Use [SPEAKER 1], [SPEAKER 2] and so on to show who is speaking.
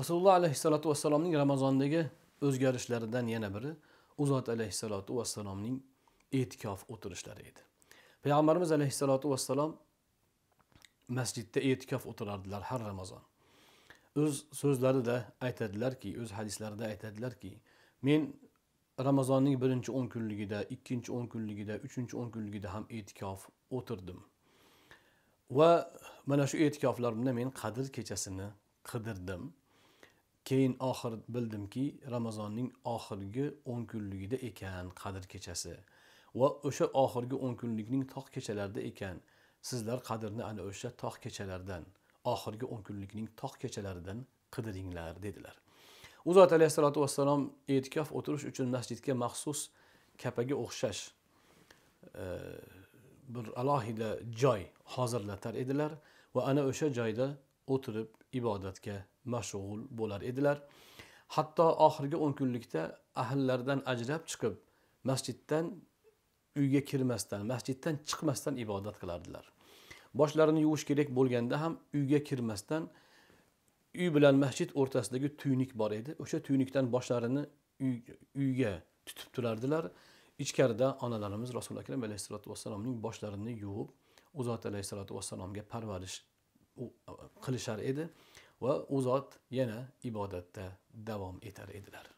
[SPEAKER 1] rasululloh alayhissalotu vassalomning ramazondagi o'zgarishlaridan yana biri u zot alayhissalotu vassalomning e'tikof o'tirishlari edi payg'ambarimiz alayhissalotu vassalom masjidda e'tikof o'tirardilar har ramazon o'z so'zlarida aytadilarki o'z hadislarida aytadilarki men ramazonning birinchi o'n kunligida ikkinchi o'n kunligida uchinchi o'n kunligida ham e'tikof o'tirdim va mana shu e'tikoflarimda men qadr kechasini qidirdim keyin oxir bildimki ramazonning oxirgi o'n kunligida ekan qadr kechasi va o'sha oxirgi o'n kunlikning tog' kechalarida ekan sizlar qadrni ana o'sha tog' kechalardan oxirgi o'n kunlikning tog' kechalaridan qidiringlar dedilar u zot alayhissalotu vassalom e'tikof o'tirish uchun masjidga maxsus kapaga o'xshash e, bir alohida joy hozirlatar edilar va ana o'sha joyda o'tirib ibodatga mashg'ul bo'lar edilar hatto oxirgi o'n kunlikda ahillardan ajrab chiqib masjiddan uyga kirmasdan masjiddan chiqmasdan ibodat qilardilar boshlarini yuvish kerak bo'lganda ham uyga kirmasdan uy bilan masjid o'rtasidagi tuynuk bor edi o'sha tuynukdan boshlarini uyga tutib turardilar ichkarida onalarimiz rasululloh akram alayhissalotu vassalomning boshlarini yuvib u zot alayhissalotu vassalomga parvarish qilishar edi va u zot yana ibodatda davom etar edilar